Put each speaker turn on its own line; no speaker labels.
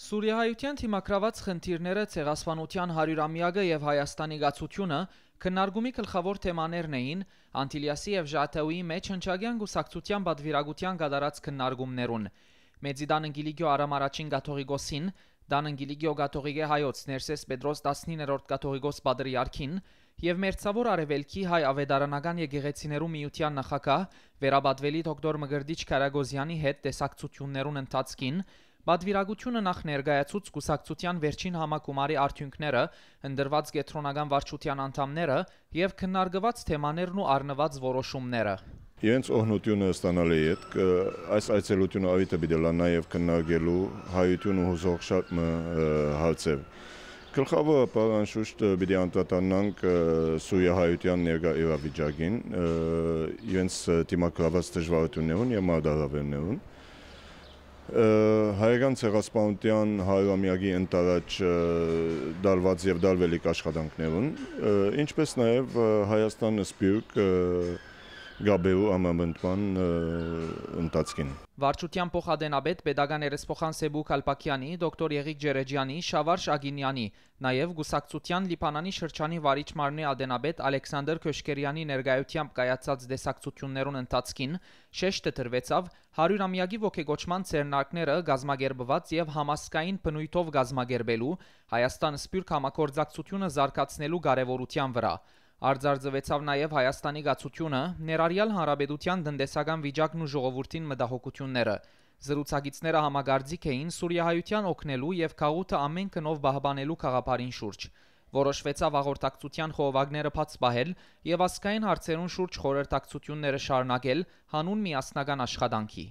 Սուրյահայության թիմակրաված խնդիրները, ցեղասպանության 100-ամյակը եւ Հայաստանի գացությունը քննարկումի գլխավոր թեմաներն էին Անտիլիասի եւ ԺԱԹԵ-ի մեջ հնչագյան գուսակցության պատվիրակության կատարած քննարկումներուն։ Մեծիդան Անգիլիգյո Արամ առաջին կաթողիկոսին, Դան Անգիլիգյո կաթողիկե հայոց Ներսես Պետրոս 19-րդ կաթողիկոս Պատրիարքին եւ Մերձավոր Արևելքի հայ ավետարանական եկեղեցիներու միության նախակահ վերաբադվելի դոկտոր Մգրդիչ Կարագոզյանի հետ տեսակցություններուն ընթացքին Պատվիրագությունը նախ ներկայացուց կուսակցության վերջին համակումարի արդյունքները, ընդրված կենտրոնական վարչության անդամները եւ քննարկված թեմաներն ու առնված որոշումները։
Իրենց օհնությունը ստանալի է այդ այս այցելությունը ավիտը բիդելա նաև քննարկելու հայություն ու հուզող շատ հարցեր։ Գլխավը բանշուշտ պիտի անդրադառնանք Սուրիա հայության ներկա իրավիճակին, իրենց դիմակրաված դժվարություններուն եւ մարդարավերներուն։ և հայերեն ցեղասպանության հարյուրամյակի ընտարաջ դարված եւ դարվելիք աշխատանքներուն, ինչպես նաեւ Հայաստանը սպյուրք և, գաբեու ամամնդման ընթացքին։
Վարչության փոխադենաբեդ pedagan երեսփոխան Սեբուկ Ալպակյանի, դոկտոր Եղիկ Ջերեջյանի, Շավարժ Ագինյանի, նաև Գուսակցության Լիբանանի շրջանի վարիչ մարմնի ադենաբեդ Ալեքսանդր Քյոշկերյանի ներկայությամբ կայացած դեսակցություններուն ընթացքին շեշտը դրվեցավ 100-ամյակի ողեգոճման ցերնարկները գազմագերբված եւ համասկային բնույթով գազմագերբելու Հայաստան Սփյուռք համակորձակցությունը զարգացնելու կարեւորության վրա։ Արձարձվեցավ նաև Հայաստանի գացությունը, ներառյալ հանրապետության տնտեսական վիճակն ու ժողովրդին մտահոգությունները։ Զրուցակիցները համագարձիկ էին Սուրյահայության օգնելու եւ քաղուտը ամեն կնով բահբանելու խաղապարին շուրջ։ Որոշվեցավ հաղորդակցության խողովակները բաց պահել եւ ասկային հարցերուն շուրջ խորհրդակցությունները շարունակել հանուն միասնական աշխատանքի։